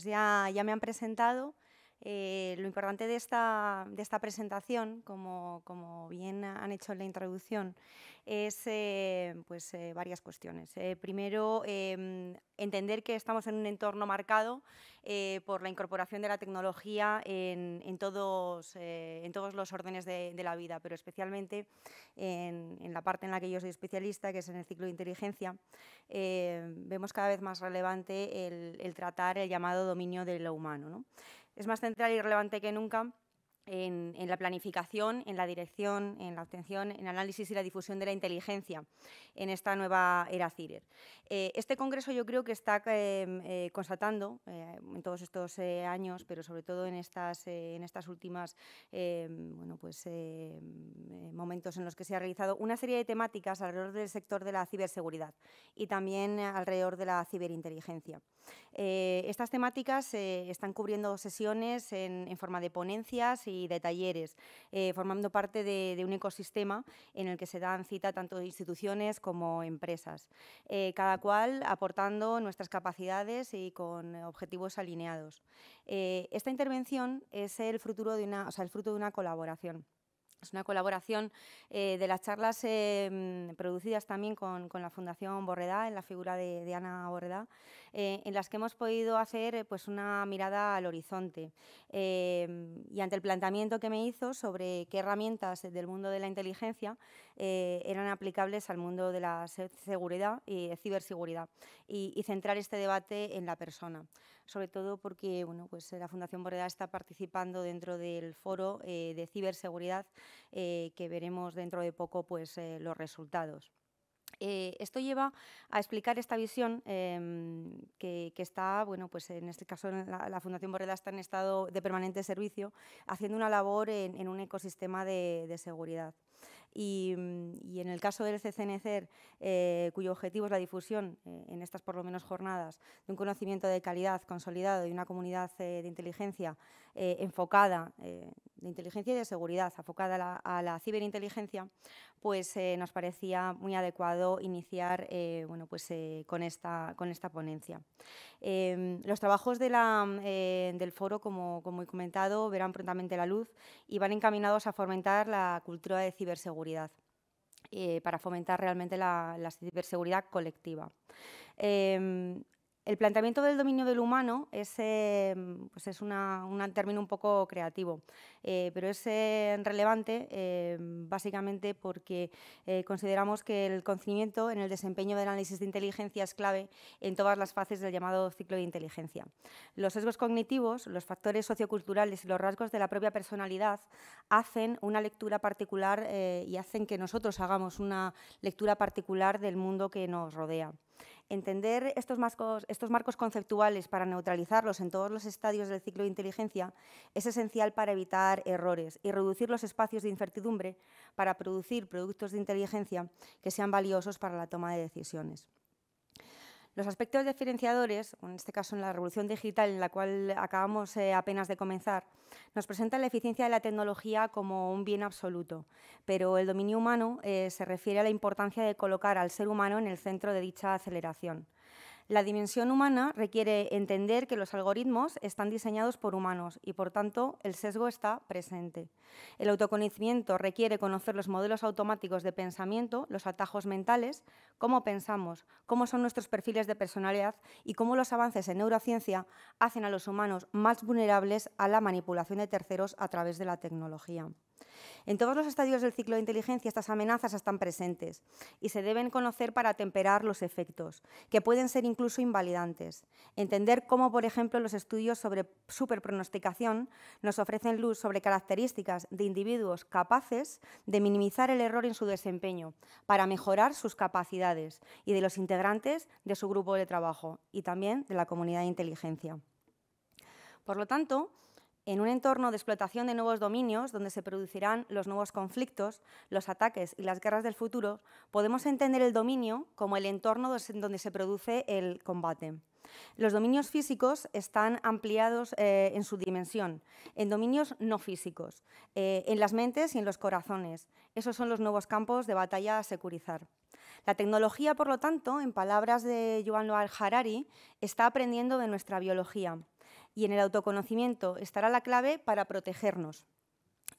Pues ya, ya me han presentado eh, lo importante de esta, presentación, como, bien han hecho en la introducción, es eh, pues, eh, varias cuestiones. primero, em, entender que estamos en un entorno marcado por la incorporación de la tecnología en, todos, los órdenes de, la vida, pero especialmente en, la parte en la que yo soy especialista, que es en el ciclo de inteligencia, vemos cada vez más relevante el, tratar el llamado dominio de lo humano. ¿no? es más central y relevante que nunca en, la planificación, en la dirección, en la obtención, en análisis y la difusión de la inteligencia en esta nueva era CIRER. Eh, este Congreso yo creo que está em, eh, constatando eh, en todos estos años, pero sobre todo en estas, en estas últimas em, bueno, pues, em, momentos en los que se ha realizado una serie de temáticas alrededor del sector de la ciberseguridad y también alrededor de la ciberinteligencia. estas temáticas están cubriendo sesiones en, en forma de ponencias y de talleres, eh, formando parte de, un ecosistema en el que se dan cita tanto instituciones como empresas, eh, cada cual aportando nuestras capacidades y con objetivos alineados. Eh, esta intervención es el el fruto de una colaboración. Es una colaboración eh, de las charlas em, producidas también con, la Fundación Borreda, en la figura de, Ana Borreda, eh, en las que hemos podido hacer eh, pues una mirada al horizonte. Em, y ante el planteamiento que me hizo sobre qué herramientas del mundo de la inteligencia eran aplicables al mundo de la seguridad y ciberseguridad, y centrar este debate en la persona sobre todo porque pues la Fundación Boreda está participando dentro del foro eh, de ciberseguridad eh, que veremos dentro de poco pues, eh, los resultados. esto lleva a explicar esta visión em, que, está, bueno, pues en este caso la, Fundación Borrella está en estado de permanente servicio, haciendo una labor en, un ecosistema de seguridad. Mm, y, en el caso del CCNCER, eh, cuyo objetivo es la difusión, eh, en estas por lo menos jornadas, de un conocimiento de calidad consolidado y una comunidad eh, de inteligencia enfocada, de inteligencia y de seguridad, enfocada a la, ciberinteligencia, pues nos parecía muy adecuado iniciar pues, con, esta, con esta ponencia. Em, los trabajos mm, del foro, como, como he comentado, verán prontamente la luz y van encaminados a fomentar la cultura de ciberseguridad eh, para fomentar realmente la, ciberseguridad colectiva. Em, el planteamiento del dominio del humano es, eh, pues es un término un poco creativo, eh, pero es eh, relevante básicamente porque consideramos que el conocimiento en el desempeño del análisis de inteligencia es clave en todas las fases del llamado ciclo de inteligencia. Los sesgos cognitivos, los factores socioculturales y los rasgos de la propia personalidad hacen una lectura particular y hacen que nosotros hagamos una lectura particular del mundo que nos rodea. Entender estos marcos, conceptuales para neutralizarlos en todos los estadios del ciclo de inteligencia es esencial para evitar errores y reducir los espacios de incertidumbre para producir productos de inteligencia que sean valiosos para la toma de decisiones. Los aspectos diferenciadores, en este caso en la revolución digital en la cual acabamos eh, apenas de comenzar, nos presentan la eficiencia de la tecnología como un bien absoluto, pero el dominio humano eh, se refiere a la importancia de colocar al ser humano en el centro de dicha aceleración. La dimensión humana requiere entender que los algoritmos están diseñados por humanos y, por tanto, el sesgo está presente. El autoconocimiento requiere conocer los modelos automáticos de pensamiento, los atajos mentales, cómo pensamos, cómo son nuestros perfiles de personalidad y cómo los avances en neurociencia hacen a los humanos más vulnerables a la manipulación de terceros a través de la tecnología. En todos los estadios del ciclo de inteligencia estas amenazas están presentes y se deben conocer para temperar los efectos, que pueden ser incluso invalidantes. Entender cómo, por ejemplo, los estudios sobre superpronosticación nos ofrecen luz sobre características de individuos capaces de minimizar el error en su desempeño para mejorar sus capacidades y de los integrantes de su grupo de trabajo y también de la comunidad de inteligencia. Por lo tanto, en un entorno de explotación de nuevos dominios, donde se producirán los nuevos conflictos, los ataques y las guerras del futuro, podemos entender el dominio como el entorno donde se produce el combate. Los dominios físicos están ampliados eh, en su dimensión, en dominios no físicos, eh, en las mentes y en los corazones. Esos son los nuevos campos de batalla a securizar. La tecnología, por lo tanto, en palabras de Yuval Noah Harari, está aprendiendo de nuestra biología y en el autoconocimiento estará la clave para protegernos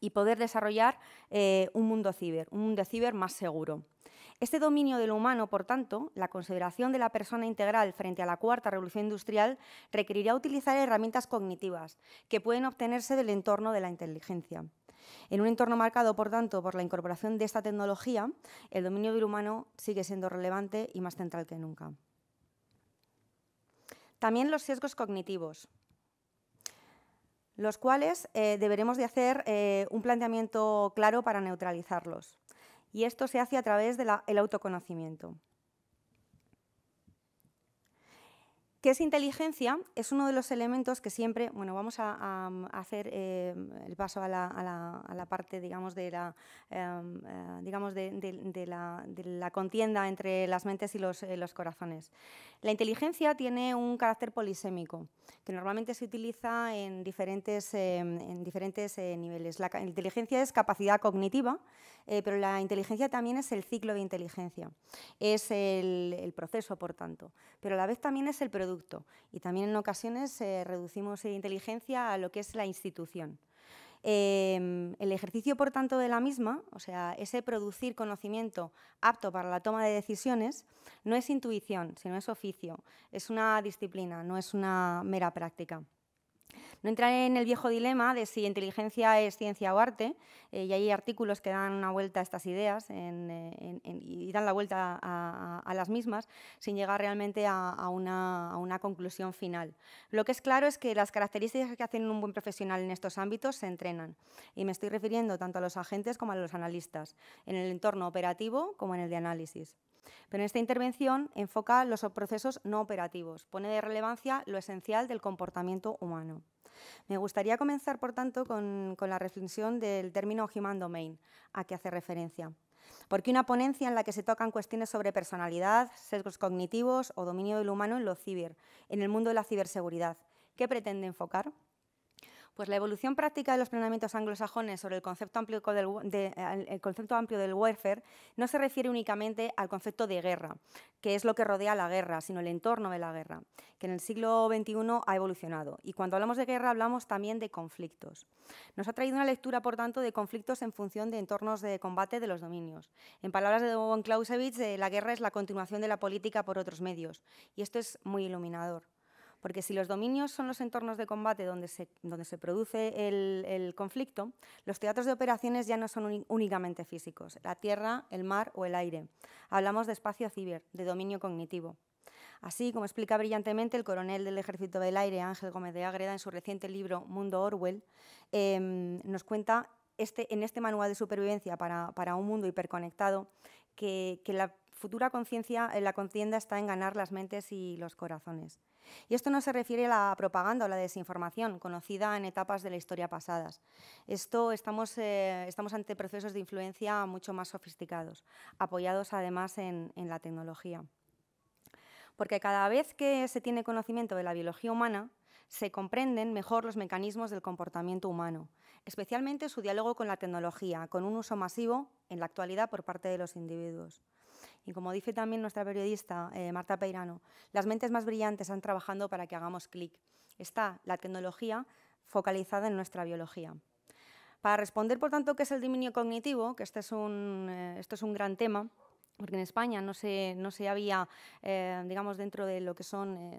y poder desarrollar eh, un mundo ciber, un mundo ciber más seguro. Este dominio de lo humano, por tanto, la consideración de la persona integral frente a la cuarta revolución industrial requerirá utilizar herramientas cognitivas que pueden obtenerse del entorno de la inteligencia. En un entorno marcado, por tanto, por la incorporación de esta tecnología, el dominio del humano sigue siendo relevante y más central que nunca. También los riesgos cognitivos los cuales eh, deberemos de hacer eh, un planteamiento claro para neutralizarlos. Y esto se hace a través del autoconocimiento. ¿Qué es inteligencia? Es uno de los elementos que siempre, bueno, vamos a, mm, hacer eh, el paso a la, parte, digamos, de la, em, eh, digamos de, la, contienda entre las mentes y eh, los, corazones. La inteligencia tiene un carácter polisémico, que normalmente se utiliza en diferentes, em, en diferentes niveles. La inteligencia es capacidad cognitiva, eh, pero la inteligencia también es el ciclo de inteligencia, es el, proceso, por tanto, pero a la vez también es el producto y también en ocasiones eh, reducimos reducimos inteligencia a lo que es la institución. Em, el ejercicio, por tanto, de la misma, o sea, ese producir conocimiento apto para la toma de decisiones, no es intuición, sino es oficio, es una disciplina, no es una mera práctica. No entraré en el viejo dilema de si inteligencia es ciencia o arte, eh, y hay artículos que dan una vuelta a estas ideas eh, y dan la vuelta a, las mismas sin llegar realmente a, una, una, conclusión final. Lo que es claro es que las características que hacen un buen profesional en estos ámbitos se entrenan, y me estoy refiriendo tanto a los agentes como a los analistas, en el entorno operativo como en el de análisis. Pero en esta intervención enfoca los procesos no operativos, pone de relevancia lo esencial del comportamiento humano. Me gustaría comenzar, por tanto, con, la reflexión del término Human Domain, a que hace referencia. Porque una ponencia en la que se tocan cuestiones sobre personalidad, sesgos cognitivos o dominio del humano en lo ciber, en el mundo de la ciberseguridad, ¿qué pretende enfocar? Pues la evolución práctica de los planeamientos anglosajones sobre el concepto amplio del, eh, concepto amplio del warfare no se refiere únicamente al concepto de guerra, que es lo que rodea la guerra, sino el entorno de la guerra, que en el siglo XXI ha evolucionado. Y cuando hablamos de guerra hablamos también de conflictos. Nos ha traído una lectura, por tanto, de conflictos en función de entornos de combate de los dominios. En palabras de von Clausewitz, eh, la guerra es la continuación de la política por otros medios, y esto es muy iluminador. Porque si los dominios son los entornos de combate donde se, donde se produce el, conflicto, los teatros de operaciones ya no son únicamente físicos, la tierra, el mar o el aire. Hablamos de espacio ciber, de dominio cognitivo. Así como explica brillantemente el coronel del Ejército del Aire, Ángel Gómez de Ágreda, en su reciente libro Mundo Orwell, em, nos cuenta este, en este manual de supervivencia para, un mundo hiperconectado que la futura conciencia, eh, la contienda está en ganar las mentes y los corazones. Y esto no se refiere a la propaganda o la desinformación, conocida en etapas de la historia pasadas. Esto estamos, eh, ante procesos de influencia mucho más sofisticados, apoyados además en la tecnología. Porque cada vez que se tiene conocimiento de la biología humana, se comprenden mejor los mecanismos del comportamiento humano, especialmente su diálogo con la tecnología, con un uso masivo en la actualidad por parte de los individuos. Y como dice también nuestra periodista eh, Marta Peirano, las mentes más brillantes han trabajando para que hagamos clic. Está la tecnología focalizada en nuestra biología. Para responder, por tanto, qué es el dominio cognitivo, que este es eh, esto es un gran tema, porque en España no se, no se había, eh, digamos, dentro de lo que son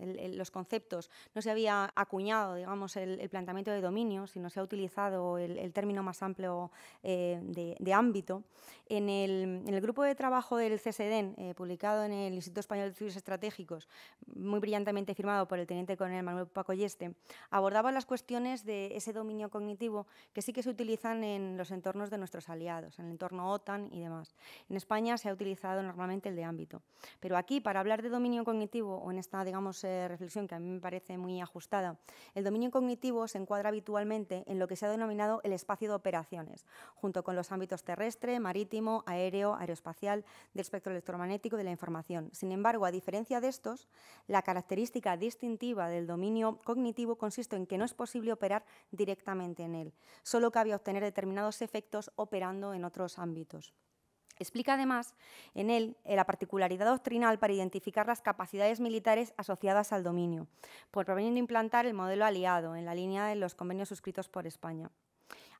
eh, los conceptos, no se había acuñado, digamos, el, planteamiento de dominio, sino se ha utilizado el, término más amplio eh, de, ámbito. En, en el, grupo de trabajo del eh, publicado en el Instituto Español de Estudios Estratégicos, muy brillantemente firmado por el teniente coronel Manuel Pacoyeste, abordaba las cuestiones de ese dominio cognitivo que sí que se utilizan en los entornos de nuestros aliados, en el entorno OTAN y demás. En España se ha utilizado normalmente el de ámbito. Pero aquí, para hablar de dominio cognitivo, o en esta digamos, eh, reflexión que a mí me parece muy ajustada, el dominio cognitivo se encuadra habitualmente en lo que se ha denominado el espacio de operaciones, junto con los ámbitos terrestre, marítimo, aéreo, aeroespacial, del espectro electromagnético y de la información. Sin embargo, a diferencia de estos, la característica distintiva del dominio cognitivo consiste en que no es posible operar directamente en él. Solo cabe obtener determinados efectos operando en otros ámbitos. Explica además en él eh, la particularidad doctrinal para identificar las capacidades militares asociadas al dominio, por de implantar el modelo aliado en la línea de los convenios suscritos por España.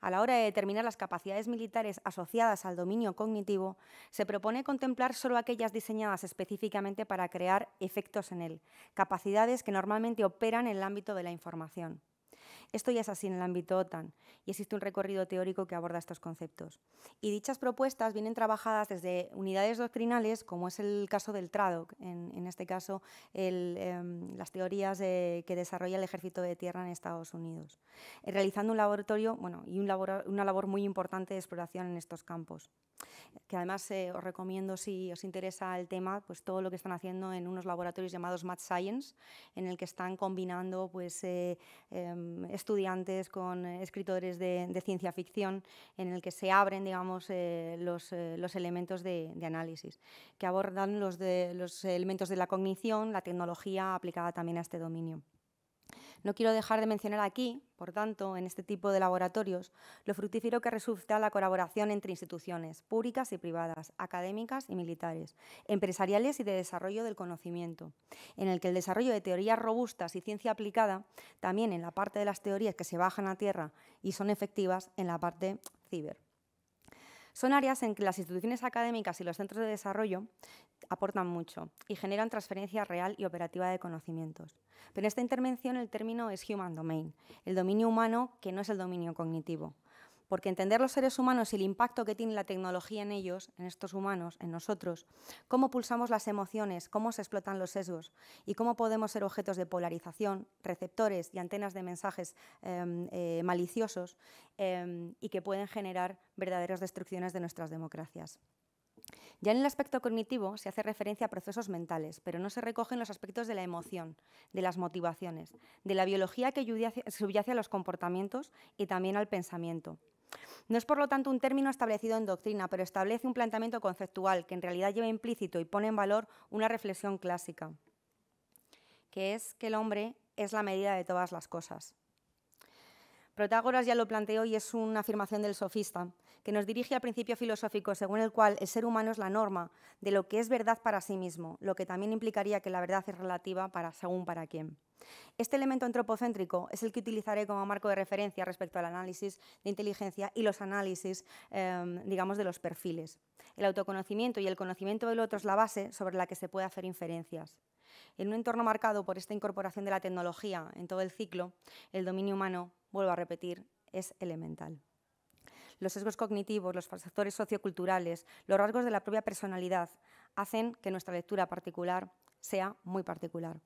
A la hora de determinar las capacidades militares asociadas al dominio cognitivo, se propone contemplar solo aquellas diseñadas específicamente para crear efectos en él, capacidades que normalmente operan en el ámbito de la información. Esto ya es así en el ámbito OTAN y existe un recorrido teórico que aborda estos conceptos. Y dichas propuestas vienen trabajadas desde unidades doctrinales, como es el caso del TRADOC, en, este caso em, las teorías eh, que desarrolla el Ejército de Tierra en Estados Unidos, eh, realizando un laboratorio bueno, y una labor muy importante de exploración en estos campos. Que además eh, os recomiendo, si os interesa el tema, pues todo lo que están haciendo en unos laboratorios llamados Math Science, en el que están combinando pues, em, estudiantes, con eh, escritores de, ciencia ficción, en el que se abren digamos, eh, eh, los, elementos de, de, análisis, que abordan los, de, los elementos de la cognición, la tecnología aplicada también a este dominio. No quiero dejar de mencionar aquí, por tanto, en este tipo de laboratorios, lo fructífero que resulta la colaboración entre instituciones públicas y privadas, académicas y militares, empresariales y de desarrollo del conocimiento, en el que el desarrollo de teorías robustas y ciencia aplicada, también en la parte de las teorías que se bajan a tierra y son efectivas en la parte ciber. Son áreas en que las instituciones académicas y los centros de desarrollo aportan mucho y generan transferencia real y operativa de conocimientos. Pero en esta intervención el término es human domain, el dominio humano que no es el dominio cognitivo porque entender los seres humanos y el impacto que tiene la tecnología en ellos, en estos humanos, en nosotros, cómo pulsamos las emociones, cómo se explotan los sesgos y cómo podemos ser objetos de polarización, receptores y antenas de mensajes em, eh, maliciosos em, y que pueden generar verdaderas destrucciones de nuestras democracias. Ya en el aspecto cognitivo se hace referencia a procesos mentales, pero no se recogen los aspectos de la emoción, de las motivaciones, de la biología que subyace a los comportamientos y también al pensamiento. No es por lo tanto un término establecido en doctrina, pero establece un planteamiento conceptual que en realidad lleva implícito y pone en valor una reflexión clásica, que es que el hombre es la medida de todas las cosas. Protágoras ya lo planteó y es una afirmación del sofista, que nos dirige al principio filosófico según el cual el ser humano es la norma de lo que es verdad para sí mismo, lo que también implicaría que la verdad es relativa para según para quién. Este elemento antropocéntrico es el que utilizaré como marco de referencia respecto al análisis de inteligencia y los análisis, em, digamos, de los perfiles. El autoconocimiento y el conocimiento del otro es la base sobre la que se puede hacer inferencias. En un entorno marcado por esta incorporación de la tecnología en todo el ciclo, el dominio humano, vuelvo a repetir, es elemental los sesgos cognitivos, los factores socioculturales, los rasgos de la propia personalidad hacen que nuestra lectura particular sea muy particular.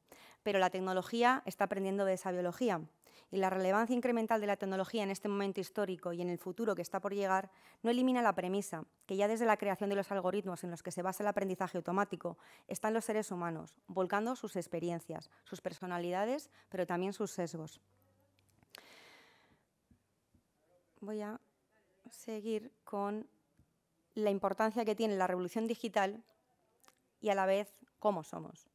Pero la tecnología está aprendiendo de esa biología y la relevancia incremental de la tecnología en este momento histórico y en el futuro que está por llegar no elimina la premisa que ya desde la creación de los algoritmos en los que se basa el aprendizaje automático están los seres humanos, volcando sus experiencias, sus personalidades, pero también sus sesgos. Voy a seguir con la importancia que tiene la revolución digital y a la vez cómo somos.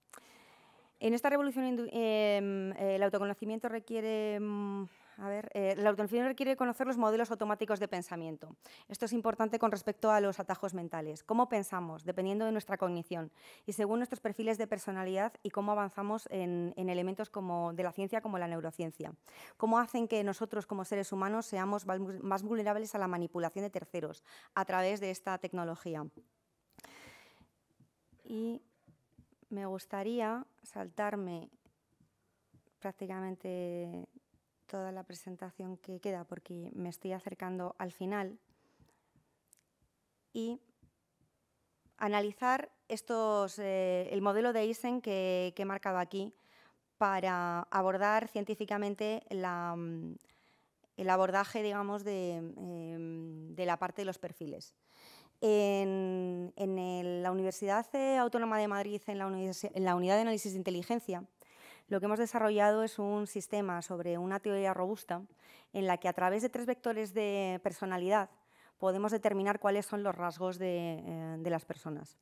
En esta revolución em, el autoconocimiento requiere... Mm, a ver, eh, requiere conocer los modelos automáticos de pensamiento. Esto es importante con respecto a los atajos mentales. Cómo pensamos, dependiendo de nuestra cognición y según nuestros perfiles de personalidad y cómo avanzamos en, en elementos como de la ciencia como la neurociencia. Cómo hacen que nosotros como seres humanos seamos más vulnerables a la manipulación de terceros a través de esta tecnología. Y me gustaría saltarme prácticamente toda la presentación que queda porque me estoy acercando al final y analizar estos, eh, el modelo de Eisen que, he marcado aquí para abordar científicamente el abordaje digamos, em, de la parte de los perfiles en, la Universidad Autónoma de Madrid, en la, Unidad de Análisis de Inteligencia, lo que hemos desarrollado es un sistema sobre una teoría robusta en la que a través de tres vectores de personalidad podemos determinar cuáles son los rasgos de, eh, las personas,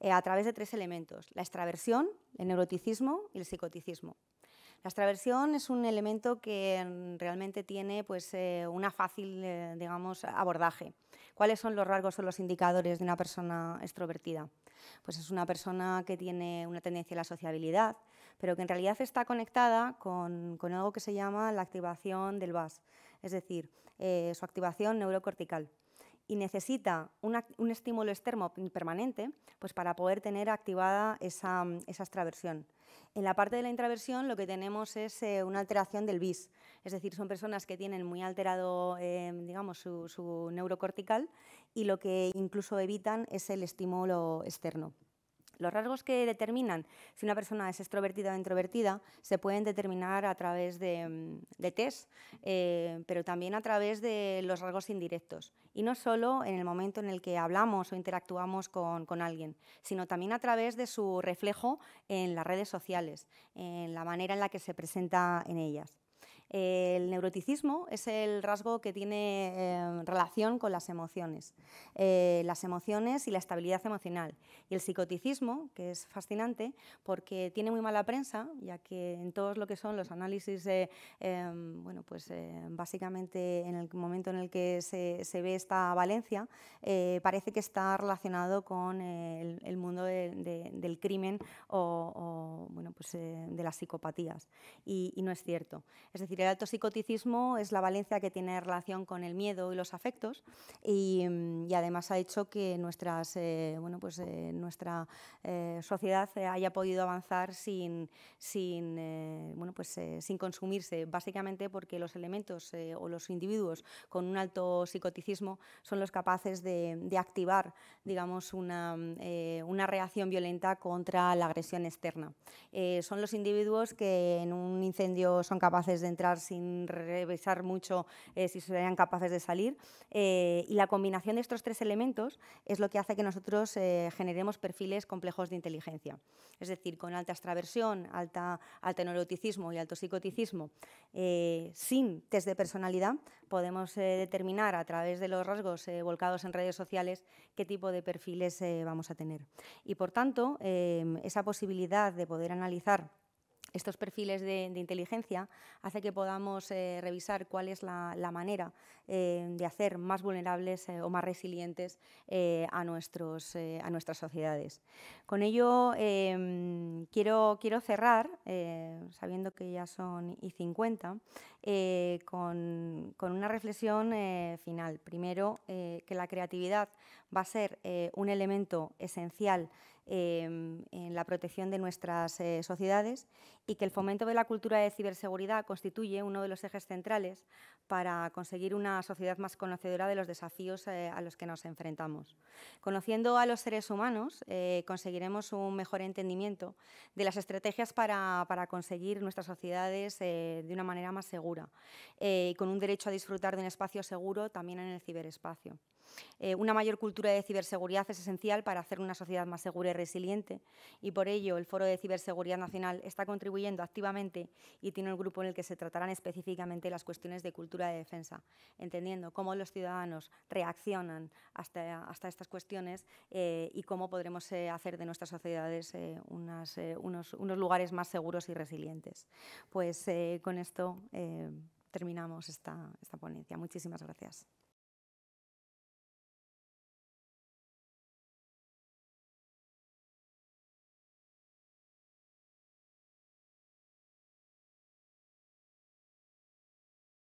eh, a través de tres elementos, la extraversión, el neuroticismo y el psicoticismo. La extraversión es un elemento que mm, realmente tiene pues, eh, una fácil eh, digamos, abordaje. ¿Cuáles son los rasgos o los indicadores de una persona extrovertida? Pues es una persona que tiene una tendencia a la sociabilidad, pero que en realidad está conectada con, algo que se llama la activación del VAS, es decir, eh, su activación neurocortical y necesita un estímulo externo permanente pues para poder tener activada esa mm, extraversión. En la parte de la intraversión lo que tenemos es eh, una alteración del BIS, es decir, son personas que tienen muy alterado, eh, su neurocortical y lo que incluso evitan es el estímulo externo. Los rasgos que determinan si una persona es extrovertida o introvertida se pueden determinar a través de, mm, test, eh, pero también a través de los rasgos indirectos. Y no solo en el momento en el que hablamos o interactuamos con alguien, sino también a través de su reflejo en las redes sociales, en la manera en la que se presenta en ellas el neuroticismo es el rasgo que tiene em, relación con las emociones, eh, las emociones y la estabilidad emocional. Y el psicoticismo, que es fascinante, porque tiene muy mala prensa, ya que en todos lo que son los análisis, em, bueno, pues eh, básicamente en el momento en el que se, ve esta valencia, eh, parece que está relacionado con el, mundo del crimen o, bueno, pues, de las psicopatías. Y, y no es cierto. Es decir, el alto psicoticismo es la valencia que tiene relación con el miedo y los afectos y, mm, además ha hecho que nuestras, eh, bueno, pues, eh, nuestra eh, sociedad haya podido avanzar sin, sin, bueno, pues, sin consumirse, básicamente porque los elementos o los individuos con un alto psicoticismo son los capaces de, de activar digamos, una, mm, una reacción violenta contra la agresión externa. son los individuos que en un incendio son capaces de entrar sin revisar mucho eh, si serían capaces de salir. Eh, y la combinación de estos tres elementos es lo que hace que nosotros eh, generemos perfiles complejos de inteligencia. Es decir, con alta extraversión, alta, alto neuroticismo y alto psicoticismo, sin test de personalidad, podemos determinar a través de los rasgos volcados en redes sociales qué tipo de perfiles vamos a tener. Y por tanto, esa posibilidad de poder analizar estos perfiles de, inteligencia hace que podamos eh, revisar cuál es la, manera eh, de hacer más vulnerables eh, o más resilientes a, nuestros, a nuestras sociedades. Con ello, em, quiero, quiero cerrar, sabiendo que ya son y 50, eh, con, una reflexión eh, final. Primero, eh, que la creatividad va a ser un elemento esencial em, en la protección de nuestras sociedades y que el fomento de la cultura de ciberseguridad constituye uno de los ejes centrales para conseguir una sociedad más conocedora de los desafíos a los que nos enfrentamos. Conociendo a los seres humanos, conseguiremos un mejor entendimiento de las estrategias para conseguir nuestras sociedades de una manera más segura eh, con un derecho a disfrutar de un espacio seguro también en el ciberespacio. Eh, una mayor cultura de ciberseguridad es esencial para hacer una sociedad más segura y resiliente y por ello el Foro de Ciberseguridad Nacional está contribuyendo activamente y tiene un grupo en el que se tratarán específicamente las cuestiones de cultura de defensa, entendiendo cómo los ciudadanos reaccionan hasta, estas cuestiones eh, y cómo podremos eh, hacer de nuestras sociedades unos, unos, lugares más seguros y resilientes. Pues con esto terminamos esta, esta ponencia. Muchísimas gracias.